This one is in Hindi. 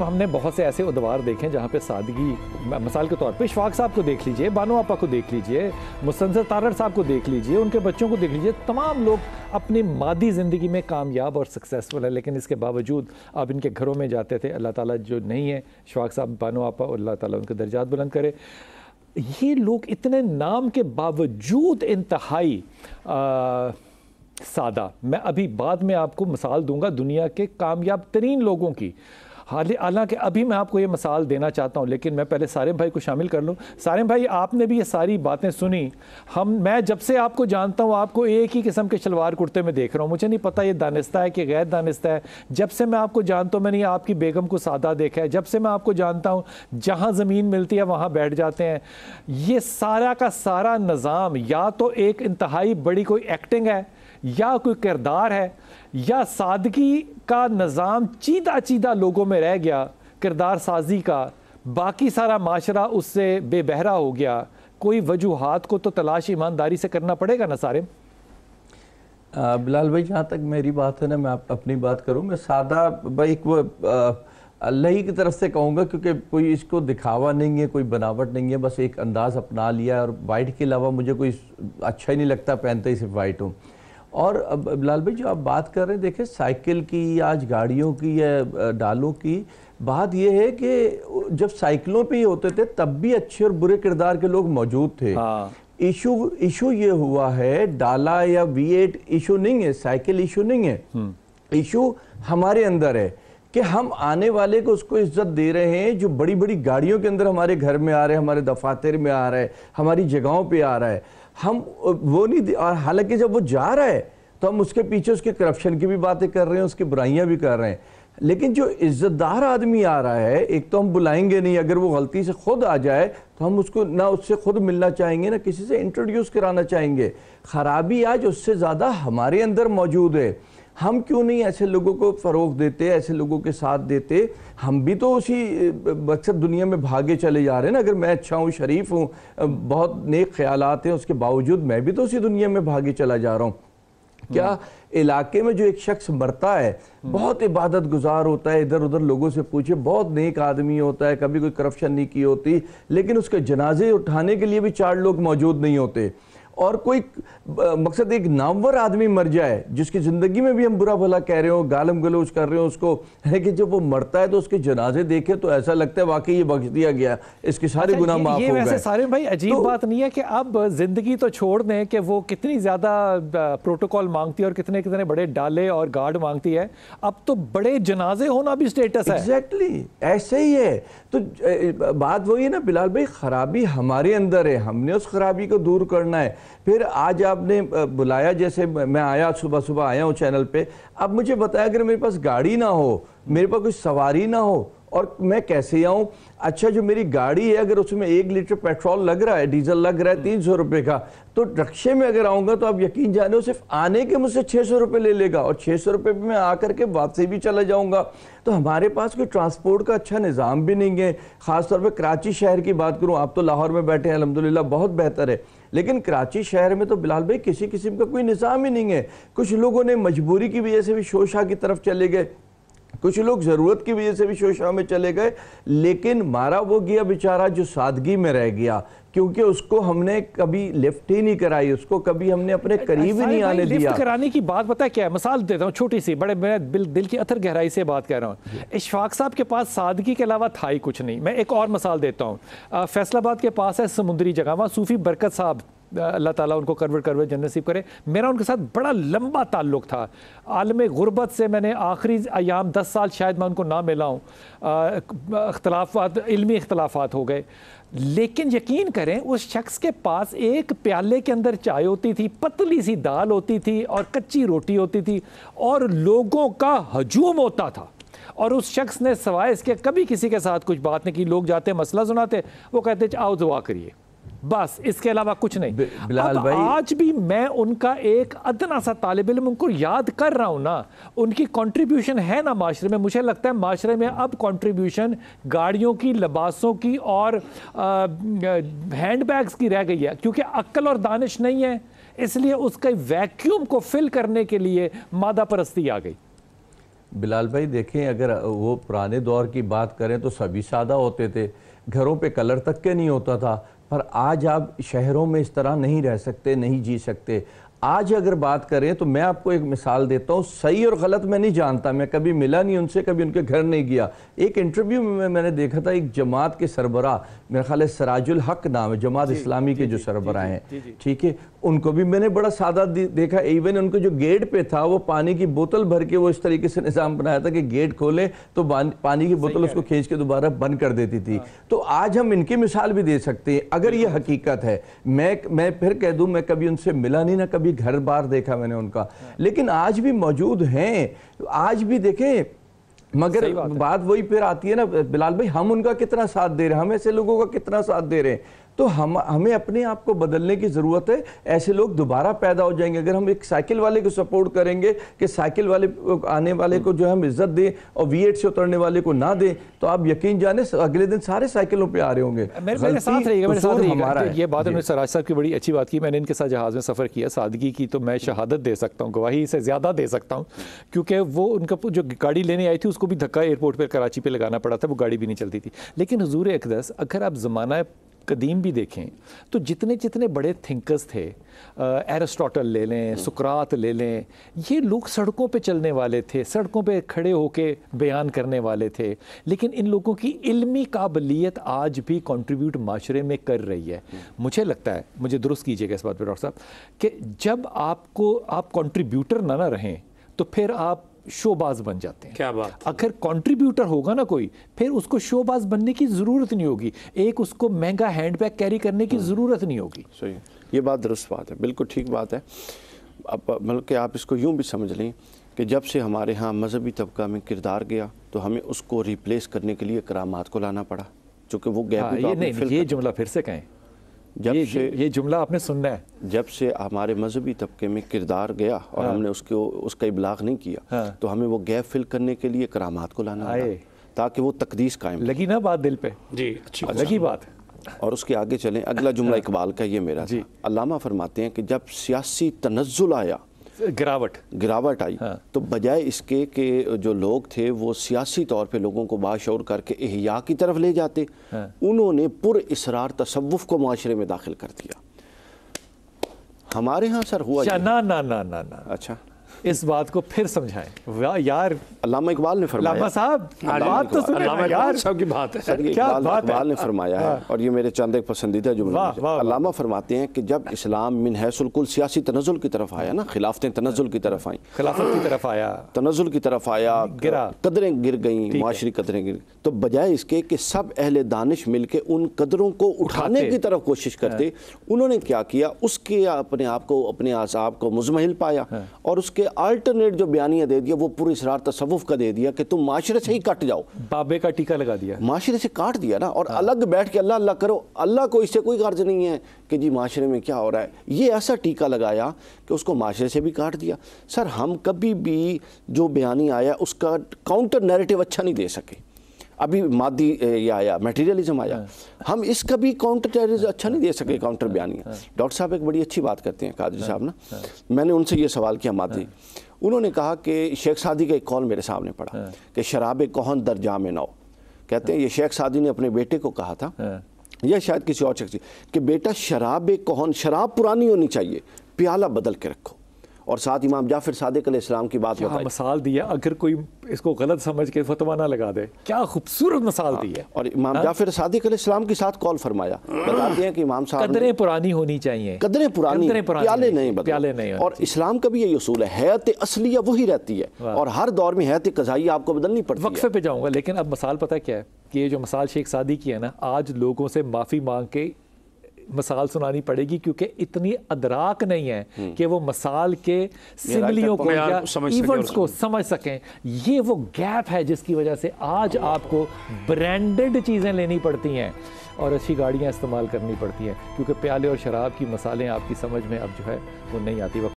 तो हमने बहुत से ऐसे उद्वार देखे जहाँ पे सादगी मिसाल के तौर पे शवाक साहब को देख लीजिए बानो आपा को देख लीजिए मुस्तनसर तारर साहब को देख लीजिए उनके बच्चों को देख लीजिए तमाम लोग अपनी मादी ज़िंदगी में कामयाब और सक्सेसफुल है लेकिन इसके बावजूद आप इनके घरों में जाते थे अल्लाह ताला जो नहीं है शवाक साहब बानो आपा अल्लाह ताला उनके दर्जात बुलंद करे ये लोग इतने नाम के बावजूद इंतहाई सादा मैं अभी बाद में आपको मिसाल दूंगा दुनिया के कामयाब तरीन लोगों की हाल हालांकि अभी मैं आपको ये मसाल देना चाहता हूँ लेकिन मैं पहले सारे भाई को शामिल कर लूँ सारे भाई आपने भी ये सारी बातें सुनी हम मैं जब से आपको जानता हूँ आपको एक ही किस्म के शलवार कुर्ते में देख रहा हूँ मुझे नहीं पता ये दानिस्ता है कि गैर दानिस्ता है जब से मैं आपको जानता हूँ मैंने आपकी बेगम को सादा देखा है जब से मैं आपको जानता हूँ जहाँ ज़मीन मिलती है वहाँ बैठ जाते हैं ये सारा का सारा निज़ाम या तो एक इंतहाई बड़ी कोई एक्टिंग है या कोई किरदार है या सादगी का निज़ाम चीदा चीदा लोगों में रह गया किरदार साजी का बाकी सारा माशरा उससे बेबहरा हो गया कोई वजूहत को तो तलाश ईमानदारी से करना पड़ेगा ना सारे बिलाल भाई जहाँ तक मेरी बात है ना मैं आप अपनी बात करूँ मैं सादा भाई एक वो अल्लाह ही की तरफ से कहूँगा क्योंकि कोई इसको दिखावा नहीं है कोई बनावट नहीं है बस एक अंदाज़ अपना लिया और वाइट के अलावा मुझे कोई अच्छा ही नहीं लगता पहनते ही सिर्फ वाइट हूँ और अब लाल भाई जो आप बात कर रहे हैं देखें साइकिल की आज गाड़ियों की या डालों की बात यह है कि जब साइकिलों पे ही होते थे तब भी अच्छे और बुरे किरदार के लोग मौजूद थे हाँ। इशू इशू ये हुआ है डाला या वी एट इशू नहीं है साइकिल इशू नहीं है हम्म। इशू हमारे अंदर है कि हम आने वाले को उसको इज्जत दे रहे हैं जो बड़ी बड़ी गाड़ियों के अंदर हमारे घर में आ रहे हैं हमारे दफातर में आ रहा है हमारी जगहों पे आ रहा है हम वो नहीं और हालांकि जब वो जा रहा है तो हम उसके पीछे उसके करप्शन की भी बातें कर रहे हैं उसकी बुराइयां भी कर रहे हैं लेकिन जो इज्जतदार आदमी आ रहा है एक तो हम बुलाएंगे नहीं अगर वो गलती से खुद आ जाए तो हम उसको ना उससे खुद मिलना चाहेंगे ना किसी से इंट्रोड्यूस कराना चाहेंगे खराबी आज उससे ज़्यादा हमारे अंदर मौजूद है हम क्यों नहीं ऐसे लोगों को फ़रोग देते ऐसे लोगों के साथ देते हम भी तो उसी अक्सर दुनिया में भागे चले जा रहे हैं ना अगर मैं अच्छा हूँ शरीफ हूँ बहुत नेक ख्याल हैं उसके बावजूद मैं भी तो उसी दुनिया में भागे चला जा रहा हूँ क्या हम्म। इलाके में जो एक शख्स मरता है हम्म। बहुत इबादत गुजार होता है इधर उधर लोगों से पूछे बहुत नेक आदमी होता है कभी कोई करप्शन नहीं की होती लेकिन उसके जनाजे उठाने के लिए भी चार लोग मौजूद नहीं होते और कोई मकसद एक नामवर आदमी मर जाए जिसकी ज़िंदगी में भी हम बुरा भला कह रहे हो गालम गलोच कर रहे हो उसको है कि जब वो मरता है तो उसके जनाजे देखे तो ऐसा लगता है वाकई ये बख्श दिया गया इसके सारे गुना अच्छा, गुनाह माफ हो वैसे सारे भाई अजीब तो, बात नहीं है कि अब ज़िंदगी तो छोड़ दें कि वो कितनी ज़्यादा प्रोटोकॉल मांगती है और कितने कितने बड़े डाले और गार्ड मांगती है अब तो बड़े जनाजे होना भी स्टेटस है एग्जैक्टली ऐसे ही है तो बात वही है ना बिलाल भाई खराबी हमारे अंदर है हमने उस खराबी को दूर करना है फिर आज आपने बुलाया जैसे मैं आया सुबह सुबह आया हूँ चैनल पे अब मुझे बताया अगर मेरे पास गाड़ी ना हो मेरे पास कोई सवारी ना हो और मैं कैसे आऊँ अच्छा जो मेरी गाड़ी है अगर उसमें एक लीटर पेट्रोल लग रहा है डीजल लग रहा है हम्म। तीन सौ रुपये का तो रक्शे में अगर आऊँगा तो आप यकीन जाने सिर्फ आने के मुझसे छः सौ रुपये ले लेगा और छः सौ रुपये में आकर के वापसी भी चला जाऊँगा तो हमारे पास कोई ट्रांसपोर्ट का अच्छा निज़ाम भी नहीं है ख़ासतौर पर कराची शहर की बात करूँ आप तो लाहौर में बैठे हैं अलहमदिल्ला बहुत बेहतर है लेकिन कराची शहर में तो बिलाल भाई किसी किस्म का कोई निज़ाम ही नहीं है कुछ लोगों ने मजबूरी की वजह से भी शोशा की तरफ चले गए कुछ लोग ज़रूरत की वजह से भी शोशा में चले गए लेकिन मारा वो गया बेचारा जो सादगी में रह गया क्योंकि उसको हमने कभी लिफ्ट ही नहीं कराई उसको कभी हमने अपने करीब ही नहीं आने लिफ्ट दिया कराने की बात पता क्या है मिसाल देता हूँ छोटी सी बड़े मैं दिल, दिल की अथर गहराई से बात कह रहा हूँ इशफाक साहब के पास सादगी के अलावा था ही कुछ नहीं मैं एक और मिसाल देता हूँ फैसलाबाद के पास है समुद्री जगह वहाँ सूफी बरकत साहब अल्लाह ताला उनको कन्वर्ट करवे जन्नत नसीब करे मेरा उनके साथ बड़ा लंबा ताल्लुक था आलम गुरबत से मैंने आखिरी अयाम दस साल शायद मैं उनको ना मिला हूँ अख्तलाफात इलमी अख्तलाफात हो गए लेकिन यकीन करें उस शख्स के पास एक प्याले के अंदर चाय होती थी पतली सी दाल होती थी और कच्ची रोटी होती थी और लोगों का हजूम होता था और उस शख्स ने सवाए इसके कभी किसी के साथ कुछ बात नहीं की लोग जाते मसला सुनाते वो कहते आओ दुआ करिए बस इसके अलावा कुछ नहीं बिलाल भाई आज भी मैं उनका एक अदना सा तालब इम उनको याद कर रहा हूँ ना उनकी कंट्रीब्यूशन है ना माशरे में मुझे लगता है माशरे में अब कंट्रीब्यूशन गाड़ियों की लबासों की और हैंड बैग्स की रह गई है क्योंकि अक्ल और दानिश नहीं है इसलिए उसके वैक्यूम को फिल करने के लिए मादा परस्ती आ गई बिलाल भाई देखें अगर वो पुराने दौर की बात करें तो सभी सादा होते थे घरों पे कलर तक के नहीं होता था पर आज आप शहरों में इस तरह नहीं रह सकते नहीं जी सकते आज अगर बात करें तो मैं आपको एक मिसाल देता हूँ सही और गलत मैं नहीं जानता मैं कभी मिला नहीं उनसे कभी उनके घर नहीं गया एक इंटरव्यू में मैंने देखा था एक जमात के सरबरा मेरा ख्याल सराजुल हक नाम है जमात इस्लामी के जो सरबरा हैं ठीक है उनको भी मैंने बड़ा सादा देखा इवन उनको जो गेट पे था वो पानी की बोतल भर के वो इस तरीके से निज़ाम बनाया था कि गेट खोले तो पानी की बोतल उसको खींच के दोबारा बंद कर देती थी हाँ। तो आज हम इनकी मिसाल भी दे सकते हैं अगर ये हकीकत है मैं मैं फिर कह दूँ मैं कभी उनसे मिला नहीं ना कभी भी घर बार देखा मैंने उनका लेकिन आज भी मौजूद हैं आज भी देखें मगर बात, बात वही फिर आती है ना बिलाल भाई हम उनका कितना साथ दे रहे हैं हम ऐसे लोगों का कितना साथ दे रहे हैं तो हम हमें अपने आप को बदलने की ज़रूरत है ऐसे लोग दोबारा पैदा हो जाएंगे अगर हम एक साइकिल वाले को सपोर्ट करेंगे कि साइकिल वाले आने वाले को जो हम इज्जत दें और वी से उतरने वाले को ना दें तो आप यकीन जाने अगले दिन सारे साइकिलों पर आ रहे होंगे तो तो ये बात उन्होंने सराज साहब की बड़ी अच्छी बात की मैंने इनके साथ जहाज़ में सफ़र किया सादगी की तो मैं शहादत दे सकता हूँ गवाही से ज़्यादा दे सकता हूँ क्योंकि वो उनका जो गाड़ी लेने आई थी उसको भी धक्का एयरपोर्ट पर कराची पर लगाना पड़ा था वो गाड़ी भी नहीं चलती थी लेकिन हजूर अकदस अगर आप ज़माना कदीम भी देखें तो जितने जितने बड़े थिंकर्स थे एरिस्टोटल ले लें सुकरात ले लें ये लोग सड़कों पे चलने वाले थे सड़कों पे खड़े होके बयान करने वाले थे लेकिन इन लोगों की इल्मी काबिलियत आज भी कंट्रीब्यूट माशरे में कर रही है मुझे लगता है मुझे दुरुस्त कीजिएगा इस बात पर डॉक्टर साहब कि जब आपको आप कॉन्ट्रीब्यूटर ना ना रहें तो फिर आप शोबाज बन जाते हैं क्या बात अगर कंट्रीब्यूटर होगा ना कोई फिर उसको शोबाज बनने की ज़रूरत नहीं होगी एक उसको महंगा हैंडबैग कैरी करने की हम्म। ज़रूरत नहीं होगी सही ये बात दुरुस्त बात है बिल्कुल ठीक बात है अब मतलब कि आप इसको यूं भी समझ लें कि जब से हमारे यहाँ मजहबी तबका में किरदार गया तो हमें उसको रिप्लेस करने के लिए करामात को लाना पड़ा चूँकि वो गैप हाँ, तो ये नहीं, नहीं ये जुमला फिर से कहें जब ये, से ये जुमला आपने सुनना है जब से हमारे मजहबी तबके में किरदार गया और हाँ। हमने उसके उसका इबलाग नहीं किया हाँ। तो हमें वो गैप फिल करने के लिए करामात को लाना आए ताकि वो तकदीस कायम लगी ना बात दिल पे जी अच्छी लगी बात और उसके आगे चलें अगला जुमला इकबाल का ये मेरा जी अलामा फरमाते हैं कि जब सियासी तनजुल आया गिरावट गिरावट आई हाँ। तो बजाय इसके के जो लोग थे वो सियासी तौर पे लोगों को बाशोर करके अहिया की तरफ ले जाते हाँ। उन्होंने इसरार तसव्वुफ को माशरे में दाखिल कर दिया हमारे यहाँ सर हुआ अच्छा, ना ना ना ना ना अच्छा इस बात को फिर समझाएं यार अल्लामा इकबाल ने फरमाया साहब बात तो यार साहब की बात है क्या बात इकबाल ने फरमाया है हाँ। और ये मेरे चंद एक पसंदीदा जुमला अलामा फरमाते हैं कि जब इस्लाम मिन हैसुल सियासी तनजुल की तरफ आया ना खिलाफतें तनजुल की तरफ आई खिलाफत की तरफ आया तनजुल की तरफ आया गिरा कदरें गिर गई माशरी कदरें गिर तो बजाय इसके कि सब अहले दानिश मिलके उन कदरों को उठाने की तरफ कोशिश करते हाँ। उन्होंने क्या किया उसके अपने आप को अपने आसाब को मुजमहिल पाया हाँ। और उसके अल्टरनेट जो बयानिया दे दिया वो पूरे इसरार तसवुफ का दे दिया कि तुम माशरे से ही कट जाओ बाबे का टीका लगा दिया माशरे से काट दिया ना और हाँ। अलग बैठ के अल्लाह अल्लाह करो अल्लाह को इससे कोई गर्ज नहीं है कि जी माशरे में क्या हो रहा है ये ऐसा टीका लगाया कि उसको माशरे से भी काट दिया सर हम कभी भी जो बयानी आया उसका काउंटर नेरेटिव अच्छा नहीं दे सके अभी मादी ये आया मटेरियलिज्म आया हाँ। हम इसका भी काउंटर टेररिज्म अच्छा नहीं दे सके काउंटर हाँ। किया हाँ। डॉक्टर साहब एक बड़ी अच्छी बात करते हैं कादरी साहब ना मैंने उनसे ये सवाल किया मादी उन्होंने कहा कि शेख सादी का एक कॉल मेरे सामने पड़ा कि शराब कौन दर्जा में नाओ कहते हैं ये शेख सादी ने अपने बेटे को कहा था या शायद किसी और शख्स कि बेटा शराब कौन शराब पुरानी होनी चाहिए प्याला बदल के रखो और साथ इमाम जाफिर सादिक इस्लाम की बात बताई मिसाल दी है अगर कोई इसको गलत समझ के फतवा ना लगा दे क्या खूबसूरत मिसाल हाँ, दी है और इमाम हाँ? जाफिर सादिक इस्लाम के साथ कॉल फरमाया बताते हैं कि इमाम साहब कदरें पुरानी होनी चाहिए कदरें पुरानी प्याले नहीं प्याले नहीं और इस्लाम का भी यही असूल है हैत असलिया वही रहती है और हर दौर में हैत कजाई आपको बदलनी पड़ती है वक्फे पे जाऊंगा लेकिन अब मिसाल पता क्या है कि ये जो मिसाल शेख सादी की है ना आज लोगों से माफ़ी मांग के मसाल सुनानी पड़ेगी क्योंकि इतनी अदराक नहीं है हम्म। कि वो मसाल के सिमलियों को या इवेंट्स को समझ सकें ये वो गैप है जिसकी वजह से आज आपको ब्रांडेड चीज़ें लेनी पड़ती हैं और अच्छी गाड़ियाँ इस्तेमाल करनी पड़ती हैं क्योंकि प्याले और शराब की मसालें आपकी समझ में अब जो है वो नहीं आती